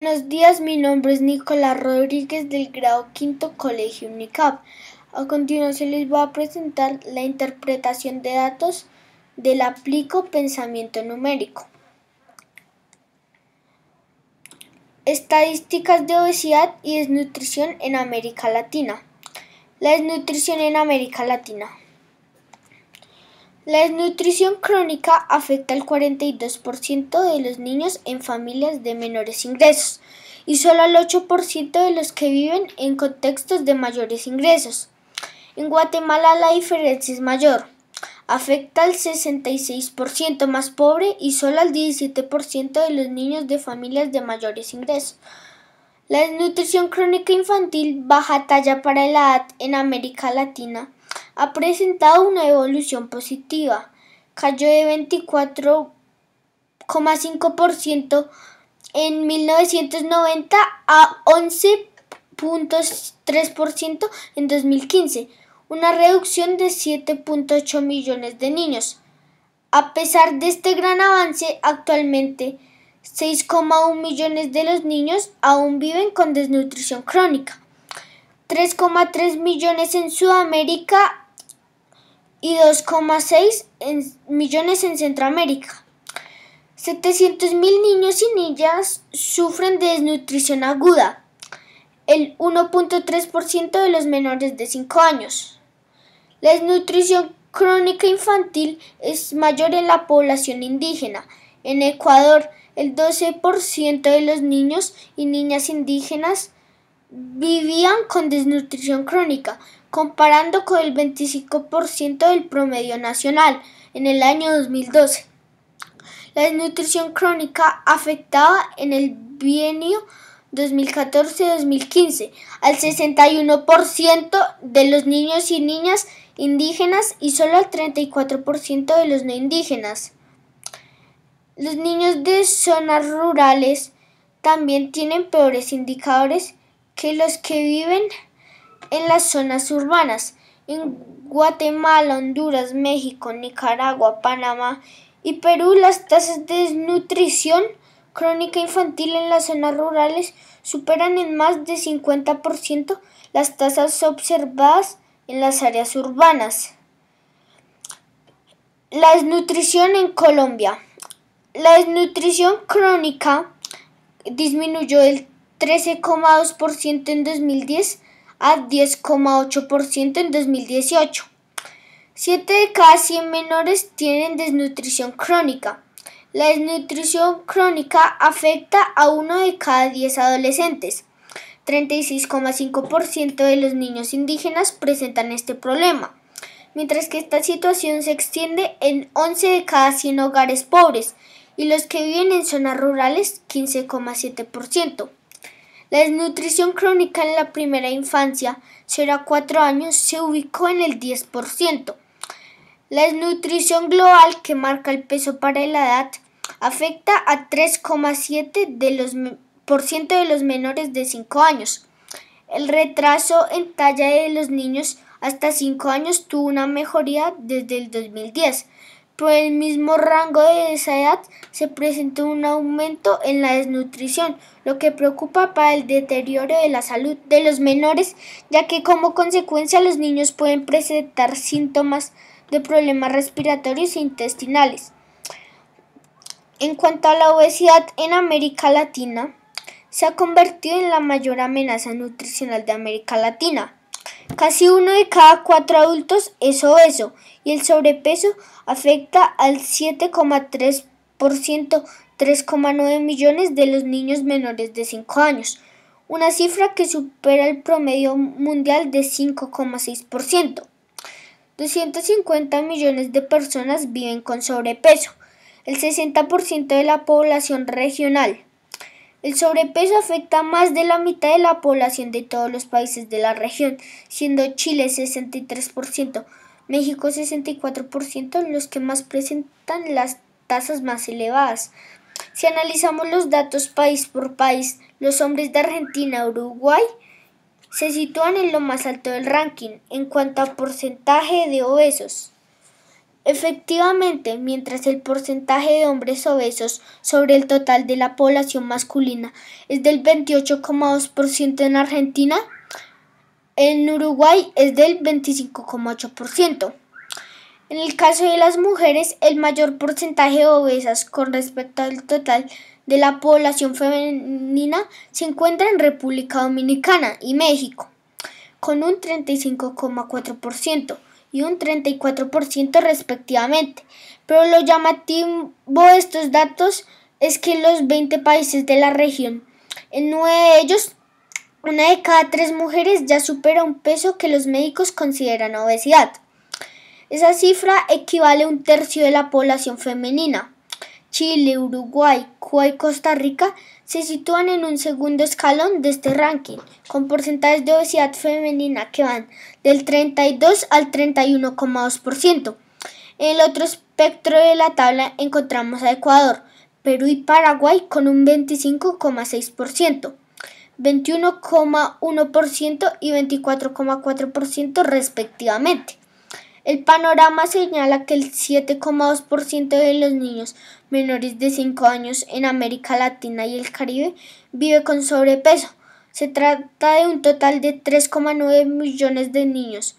Buenos días, mi nombre es Nicolás Rodríguez del grado quinto Colegio UNICAP. A continuación les voy a presentar la interpretación de datos del aplico pensamiento numérico. Estadísticas de obesidad y desnutrición en América Latina. La desnutrición en América Latina. La desnutrición crónica afecta al 42% de los niños en familias de menores ingresos y solo al 8% de los que viven en contextos de mayores ingresos. En Guatemala la diferencia es mayor. Afecta al 66% más pobre y solo al 17% de los niños de familias de mayores ingresos. La desnutrición crónica infantil baja talla para la edad en América Latina ha presentado una evolución positiva. Cayó de 24,5% en 1990 a 11.3% en 2015, una reducción de 7.8 millones de niños. A pesar de este gran avance, actualmente 6,1 millones de los niños aún viven con desnutrición crónica, 3,3 millones en Sudamérica y 2,6 millones en Centroamérica. mil niños y niñas sufren de desnutrición aguda, el 1.3% de los menores de 5 años. La desnutrición crónica infantil es mayor en la población indígena. En Ecuador, el 12% de los niños y niñas indígenas vivían con desnutrición crónica, comparando con el 25% del promedio nacional en el año 2012. La desnutrición crónica afectaba en el bienio 2014-2015 al 61% de los niños y niñas indígenas y solo al 34% de los no indígenas. Los niños de zonas rurales también tienen peores indicadores que los que viven en las zonas urbanas, en Guatemala, Honduras, México, Nicaragua, Panamá y Perú, las tasas de desnutrición crónica infantil en las zonas rurales superan en más de 50% las tasas observadas en las áreas urbanas. La desnutrición en Colombia. La desnutrición crónica disminuyó el 13,2% en 2010 a 10,8% en 2018. 7 de cada 100 menores tienen desnutrición crónica. La desnutrición crónica afecta a 1 de cada 10 adolescentes. 36,5% de los niños indígenas presentan este problema, mientras que esta situación se extiende en 11 de cada 100 hogares pobres y los que viven en zonas rurales 15,7%. La desnutrición crónica en la primera infancia, 0 a 4 años, se ubicó en el 10%. La desnutrición global que marca el peso para la edad afecta a 3,7% de los, de los menores de 5 años. El retraso en talla de los niños hasta 5 años tuvo una mejoría desde el 2010 por el mismo rango de esa edad se presentó un aumento en la desnutrición, lo que preocupa para el deterioro de la salud de los menores, ya que como consecuencia los niños pueden presentar síntomas de problemas respiratorios e intestinales. En cuanto a la obesidad en América Latina, se ha convertido en la mayor amenaza nutricional de América Latina Casi uno de cada cuatro adultos es obeso y el sobrepeso afecta al 7,3%, 3,9 millones de los niños menores de 5 años, una cifra que supera el promedio mundial de 5,6%. 250 millones de personas viven con sobrepeso, el 60% de la población regional. El sobrepeso afecta a más de la mitad de la población de todos los países de la región, siendo Chile 63%, México 64% los que más presentan las tasas más elevadas. Si analizamos los datos país por país, los hombres de Argentina, Uruguay, se sitúan en lo más alto del ranking en cuanto a porcentaje de obesos. Efectivamente, mientras el porcentaje de hombres obesos sobre el total de la población masculina es del 28,2% en Argentina, en Uruguay es del 25,8%. En el caso de las mujeres, el mayor porcentaje de obesas con respecto al total de la población femenina se encuentra en República Dominicana y México, con un 35,4% y un 34% respectivamente. Pero lo llamativo de estos datos es que en los 20 países de la región, en nueve de ellos, una de cada tres mujeres ya supera un peso que los médicos consideran obesidad. Esa cifra equivale a un tercio de la población femenina. Chile, Uruguay, Cuba y Costa Rica se sitúan en un segundo escalón de este ranking, con porcentajes de obesidad femenina que van del 32 al 31,2%. En el otro espectro de la tabla encontramos a Ecuador, Perú y Paraguay con un 25,6%, 21,1% y 24,4% respectivamente. El panorama señala que el 7,2% de los niños menores de 5 años en América Latina y el Caribe vive con sobrepeso. Se trata de un total de 3,9 millones de niños,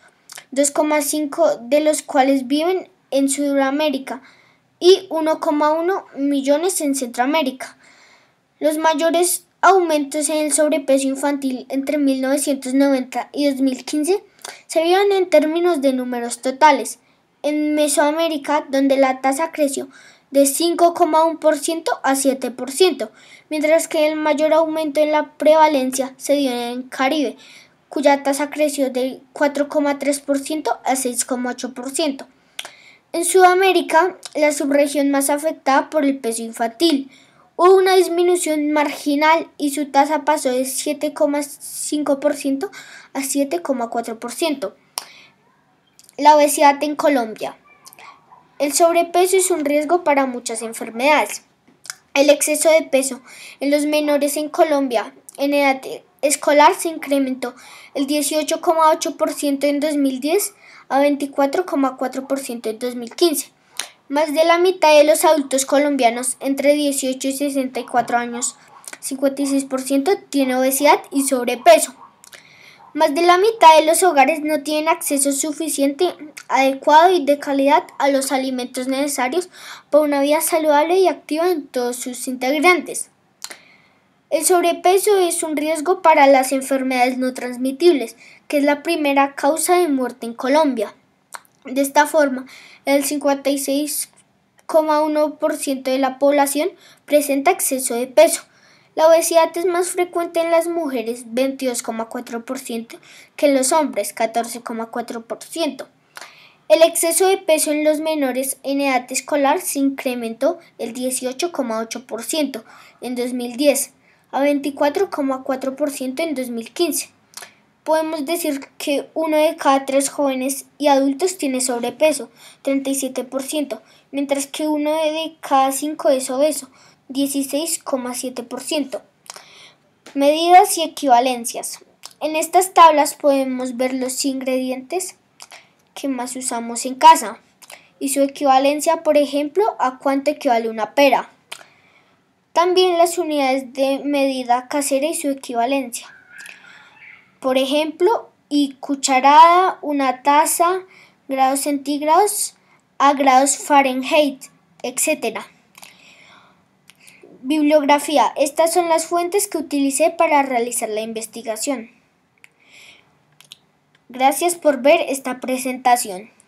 2,5 de los cuales viven en Sudamérica y 1,1 millones en Centroamérica. Los mayores aumentos en el sobrepeso infantil entre 1990 y 2015 se vieron en términos de números totales. En Mesoamérica, donde la tasa creció de 5,1% a 7%, mientras que el mayor aumento en la prevalencia se dio en el Caribe, cuya tasa creció de 4,3% a 6,8%. En Sudamérica, la subregión más afectada por el peso infantil, Hubo una disminución marginal y su tasa pasó de 7,5% a 7,4%. La obesidad en Colombia. El sobrepeso es un riesgo para muchas enfermedades. El exceso de peso en los menores en Colombia en edad escolar se incrementó el 18,8% en 2010 a 24,4% en 2015. Más de la mitad de los adultos colombianos entre 18 y 64 años, 56%, tiene obesidad y sobrepeso. Más de la mitad de los hogares no tienen acceso suficiente, adecuado y de calidad a los alimentos necesarios para una vida saludable y activa en todos sus integrantes. El sobrepeso es un riesgo para las enfermedades no transmitibles, que es la primera causa de muerte en Colombia. De esta forma, el 56,1% de la población presenta exceso de peso. La obesidad es más frecuente en las mujeres, 22,4%, que en los hombres, 14,4%. El exceso de peso en los menores en edad escolar se incrementó el 18,8% en 2010 a 24,4% en 2015 podemos decir que uno de cada tres jóvenes y adultos tiene sobrepeso, 37%, mientras que uno de cada cinco es obeso, 16,7%. Medidas y equivalencias. En estas tablas podemos ver los ingredientes que más usamos en casa y su equivalencia, por ejemplo, a cuánto equivale una pera. También las unidades de medida casera y su equivalencia. Por ejemplo, y cucharada, una taza, grados centígrados a grados Fahrenheit, etc. Bibliografía. Estas son las fuentes que utilicé para realizar la investigación. Gracias por ver esta presentación.